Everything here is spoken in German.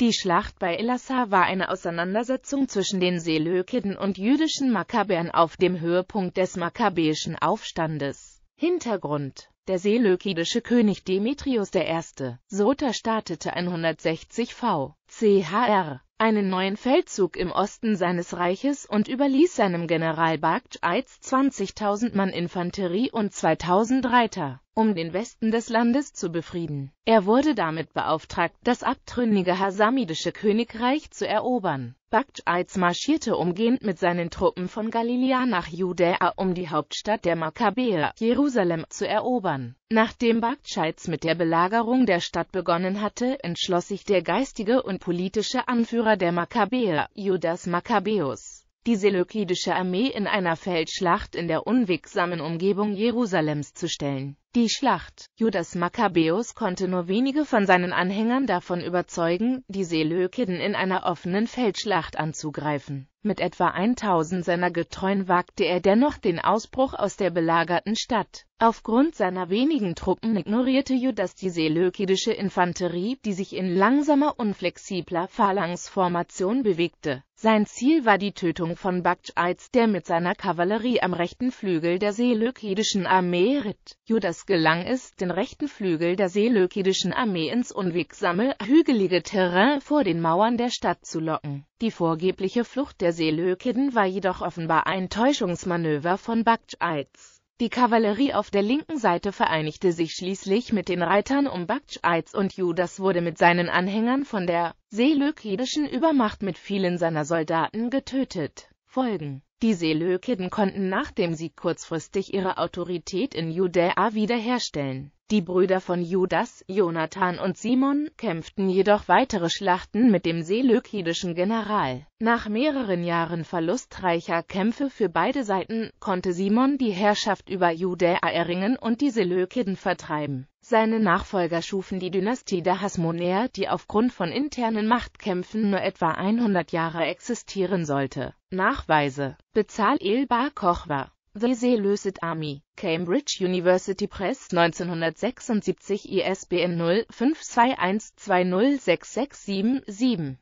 Die Schlacht bei Elassa war eine Auseinandersetzung zwischen den Selökiden und jüdischen Makkabäern auf dem Höhepunkt des makkabäischen Aufstandes. Hintergrund Der selökidische König Demetrius I. Soter startete 160 v. chr. einen neuen Feldzug im Osten seines Reiches und überließ seinem General Baghd 20.000 Mann Infanterie und 2.000 Reiter um den Westen des Landes zu befrieden. Er wurde damit beauftragt, das abtrünnige Hasamidische Königreich zu erobern. Bakhtschaiz marschierte umgehend mit seinen Truppen von Galiläa nach Judäa, um die Hauptstadt der Makkabäer, Jerusalem, zu erobern. Nachdem Bakhtschaiz mit der Belagerung der Stadt begonnen hatte, entschloss sich der geistige und politische Anführer der Makkabäer, Judas Makkabäus, die seleukidische Armee in einer Feldschlacht in der unwegsamen Umgebung Jerusalems zu stellen. Die Schlacht. Judas Maccabäus konnte nur wenige von seinen Anhängern davon überzeugen, die Seleukiden in einer offenen Feldschlacht anzugreifen. Mit etwa 1000 seiner Getreuen wagte er dennoch den Ausbruch aus der belagerten Stadt. Aufgrund seiner wenigen Truppen ignorierte Judas die seleukidische Infanterie, die sich in langsamer, unflexibler Phalanxformation bewegte. Sein Ziel war die Tötung von Bakhtschaiz, der mit seiner Kavallerie am rechten Flügel der seleukidischen Armee ritt. Judas gelang es, den rechten Flügel der seleukidischen Armee ins unwegsame, hügelige Terrain vor den Mauern der Stadt zu locken. Die vorgebliche Flucht der Seleukiden war jedoch offenbar ein Täuschungsmanöver von Bakhtschaiz. Die Kavallerie auf der linken Seite vereinigte sich schließlich mit den Reitern um Baktschites und Judas wurde mit seinen Anhängern von der seelökidischen Übermacht mit vielen seiner Soldaten getötet. Folgen Die Seelökiden konnten nach dem Sieg kurzfristig ihre Autorität in Judäa wiederherstellen die Brüder von Judas, Jonathan und Simon, kämpften jedoch weitere Schlachten mit dem seleukidischen General. Nach mehreren Jahren verlustreicher Kämpfe für beide Seiten, konnte Simon die Herrschaft über Judäa erringen und die Seleukiden vertreiben. Seine Nachfolger schufen die Dynastie der Hasmonäer, die aufgrund von internen Machtkämpfen nur etwa 100 Jahre existieren sollte. Nachweise Bezahl Elbar Kochwa The Seleucid Army, Cambridge University Press 1976 ISBN 0 521206677